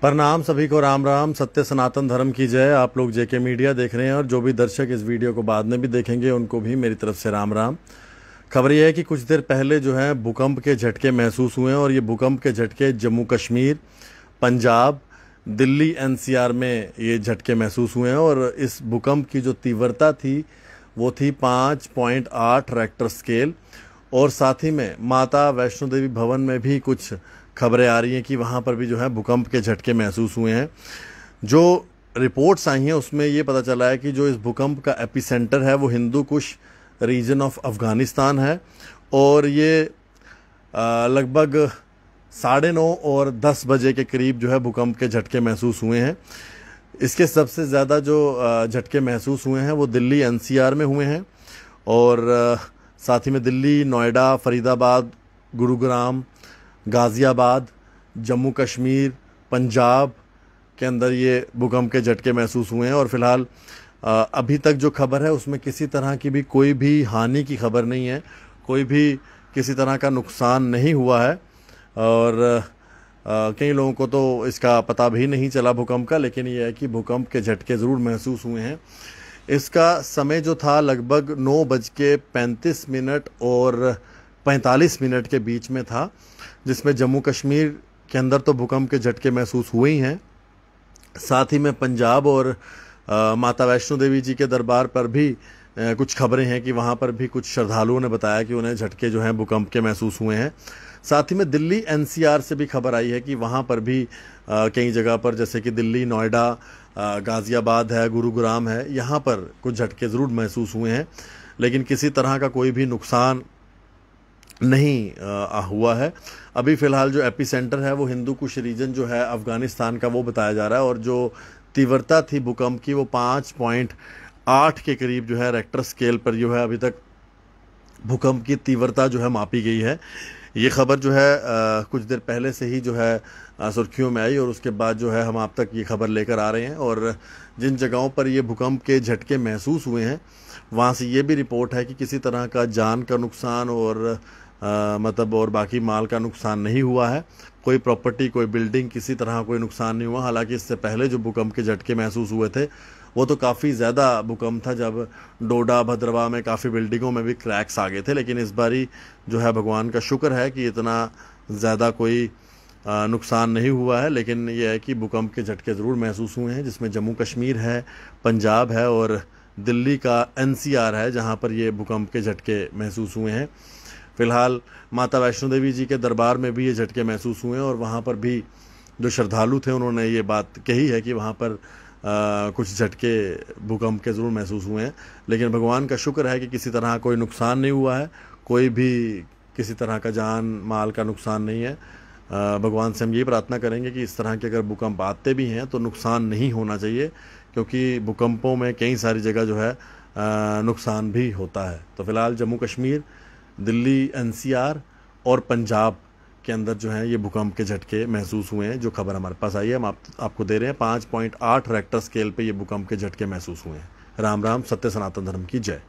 प्रणाम सभी को राम राम सत्य सनातन धर्म की जय आप लोग जेके मीडिया देख रहे हैं और जो भी दर्शक इस वीडियो को बाद में भी देखेंगे उनको भी मेरी तरफ से राम राम खबर यह है कि कुछ देर पहले जो है भूकंप के झटके महसूस हुए हैं और ये भूकंप के झटके जम्मू कश्मीर पंजाब दिल्ली एनसीआर में ये झटके महसूस हुए हैं और इस भूकंप की जो तीव्रता थी वो थी पाँच पॉइंट आठ रैक्टर स्केल और साथ ही में माता वैष्णो देवी भवन में भी कुछ खबरें आ रही हैं कि वहाँ पर भी जो है भूकंप के झटके महसूस हुए हैं जो रिपोर्ट्स आई हैं उसमें ये पता चला है कि जो इस भूकंप का एपिसेंटर है वो हिंदू कुश रीजन ऑफ अफ़गानिस्तान है और ये लगभग साढ़े नौ और दस बजे के करीब जो है भूकंप के झटके महसूस हुए हैं इसके सबसे ज़्यादा जो झटके महसूस हुए हैं वो दिल्ली एनसीआर में हुए हैं और साथ ही में दिल्ली नोएडा फरीदाबाद गुरुग्राम गाज़ियाबाद जम्मू कश्मीर पंजाब के अंदर ये भूकंप के झटके महसूस हुए हैं और फिलहाल अभी तक जो खबर है उसमें किसी तरह की भी कोई भी हानि की खबर नहीं है कोई भी किसी तरह का नुकसान नहीं हुआ है और कई लोगों को तो इसका पता भी नहीं चला भूकंप का लेकिन यह है कि भूकंप के झटके ज़रूर महसूस हुए हैं इसका समय जो था लगभग नौ बज के पैंतीस मिनट और 45 मिनट के बीच में था जिसमें जम्मू कश्मीर के अंदर तो भूकंप के झटके महसूस हुए ही हैं साथ ही में पंजाब और आ, माता वैष्णो देवी जी के दरबार पर भी आ, कुछ खबरें हैं कि वहाँ पर भी कुछ श्रद्धालुओं ने बताया कि उन्हें झटके जो हैं भूकंप के महसूस हुए हैं साथ ही में दिल्ली एनसीआर से भी खबर आई है कि वहाँ पर भी कई जगह पर जैसे कि दिल्ली नोएडा गाज़ियाबाद है गुरुग्राम है यहाँ पर कुछ झटके ज़रूर महसूस हुए हैं लेकिन किसी तरह का कोई भी नुकसान नहीं आ, हुआ है अभी फ़िलहाल जो एपी सेंटर है वो हिंदू कुश रीजन जो है अफ़गानिस्तान का वो बताया जा रहा है और जो तीव्रता थी भूकंप की वो पाँच पॉइंट आठ के करीब जो है रेक्टर स्केल पर जो है अभी तक भूकंप की तीव्रता जो है मापी गई है ये खबर जो है आ, कुछ देर पहले से ही जो है सुर्खियों में आई और उसके बाद जो है हम आप तक ये खबर लेकर आ रहे हैं और जिन जगहों पर ये भूकंप के झटके महसूस हुए हैं वहाँ से ये भी रिपोर्ट है कि किसी तरह का जान का नुकसान और मतलब और बाकी माल का नुकसान नहीं हुआ है कोई प्रॉपर्टी कोई बिल्डिंग किसी तरह कोई नुकसान नहीं हुआ हालांकि इससे पहले जो भूकंप के झटके महसूस हुए थे वो तो काफ़ी ज़्यादा भूकंप था जब डोडा भद्रवा में काफ़ी बिल्डिंगों में भी क्रैक्स आ गए थे लेकिन इस बारी जो है भगवान का शुक्र है कि इतना ज़्यादा कोई नुकसान नहीं हुआ है लेकिन यह है कि भूकंप के झटके ज़रूर महसूस हुए हैं जिसमें जम्मू कश्मीर है पंजाब है और दिल्ली का एनसीआर है जहाँ पर ये भूकंप के झटके महसूस हुए हैं फ़िलहाल माता वैष्णो देवी जी के दरबार में भी ये झटके महसूस हुए और वहाँ पर भी जो श्रद्धालु थे उन्होंने ये बात कही है कि वहाँ पर आ, कुछ झटके भूकंप के ज़रूर महसूस हुए हैं लेकिन भगवान का शुक्र है कि किसी तरह कोई नुकसान नहीं हुआ है कोई भी किसी तरह का जान माल का नुकसान नहीं है आ, भगवान से हम ये प्रार्थना करेंगे कि इस तरह के अगर भूकंप आते भी हैं तो नुकसान नहीं होना चाहिए क्योंकि भूकंपों में कई सारी जगह जो है नुकसान भी होता है तो फ़िलहाल जम्मू कश्मीर दिल्ली एनसीआर और पंजाब के अंदर जो है ये भूकंप के झटके महसूस हुए हैं जो खबर हमारे पास आई है हम आप, आपको दे रहे हैं पाँच पॉइंट आठ रेक्टर स्केल पे ये भूकंप के झटके महसूस हुए हैं राम राम सत्य सनातन धर्म की जय